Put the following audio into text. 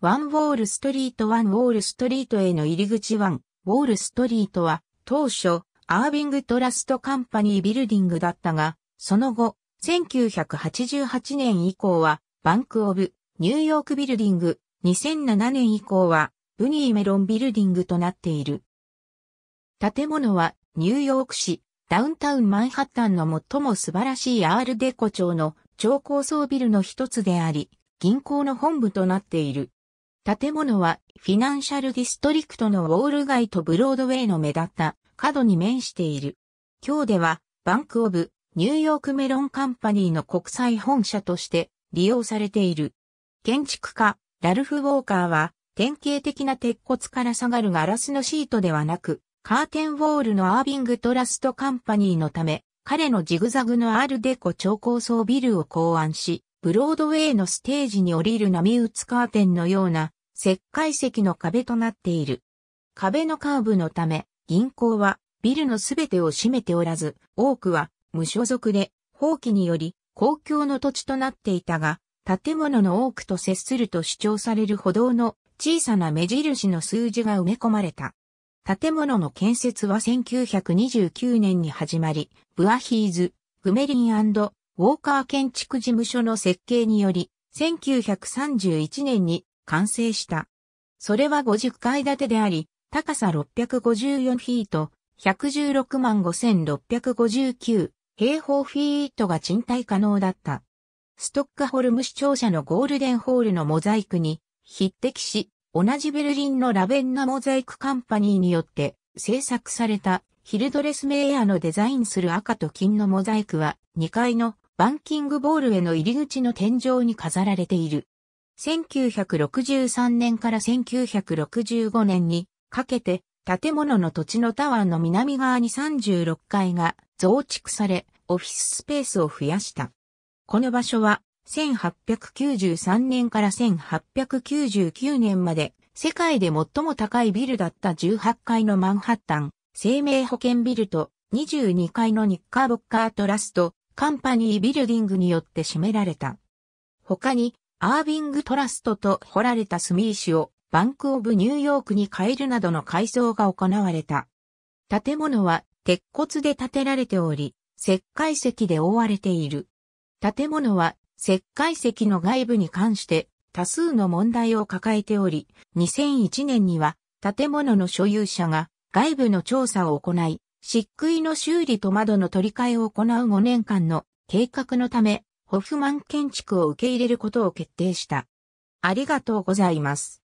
ワンウォールストリートワンウォールストリートへの入り口ワンウォールストリートは当初アービングトラストカンパニービルディングだったが、その後1988年以降はバンクオブニューヨークビルディング2007年以降はブニーメロンビルディングとなっている。建物はニューヨーク市ダウンタウンマンハッタンの最も素晴らしいアールデコ町の超高層ビルの一つであり、銀行の本部となっている。建物はフィナンシャルディストリクトのウォール街とブロードウェイの目立った角に面している。今日ではバンクオブニューヨークメロンカンパニーの国際本社として利用されている。建築家ラルフ・ウォーカーは典型的な鉄骨から下がるガラスのシートではなくカーテンウォールのアービングトラストカンパニーのため彼のジグザグのアールデコ超高層ビルを考案し、ブロードウェイのステージに降りる波打つカーテンのような石灰石の壁となっている。壁のカーブのため、銀行はビルのすべてを占めておらず、多くは無所属で、放棄により公共の土地となっていたが、建物の多くと接すると主張される歩道の小さな目印の数字が埋め込まれた。建物の建設は1929年に始まり、ブアヒーズ、グメリンウォーカー建築事務所の設計により、1931年に完成した。それは50階建てであり、高さ654フィート、116万5659平方フィートが賃貸可能だった。ストックホルム市庁舎のゴールデンホールのモザイクに匹敵し、同じベルリンのラベンナモザイクカンパニーによって制作されたヒルドレスメイヤーのデザインする赤と金のモザイクは2階のバンキングボールへの入り口の天井に飾られている。1963年から1965年にかけて建物の土地のタワーの南側に36階が増築され、オフィススペースを増やした。この場所は1893年から1899年まで世界で最も高いビルだった18階のマンハッタン生命保険ビルと22階のニッカーボッカートラストカンパニービルディングによって占められた。他にアービングトラストと掘られた住石をバンクオブニューヨークに変えるなどの改装が行われた。建物は鉄骨で建てられており、石灰石で覆われている。建物は石灰石の外部に関して多数の問題を抱えており、2001年には建物の所有者が外部の調査を行い、漆喰の修理と窓の取り替えを行う5年間の計画のためホフマン建築を受け入れることを決定した。ありがとうございます。